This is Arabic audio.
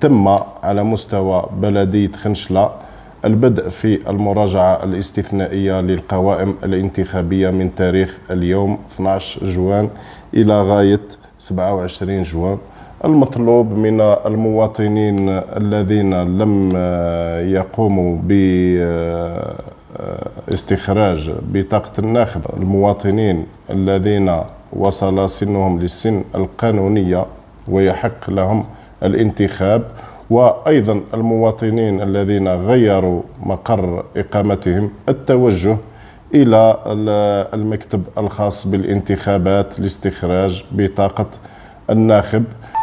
تم على مستوى بلدية خنشلة البدء في المراجعة الاستثنائية للقوائم الانتخابية من تاريخ اليوم 12 جوان إلى غاية 27 جوان المطلوب من المواطنين الذين لم آه، يقوموا باستخراج آه، بطاقة الناخب المواطنين الذين وصل سنهم للسن القانونية ويحق لهم الانتخاب وايضا المواطنين الذين غيروا مقر اقامتهم التوجه الى المكتب الخاص بالانتخابات لاستخراج بطاقه الناخب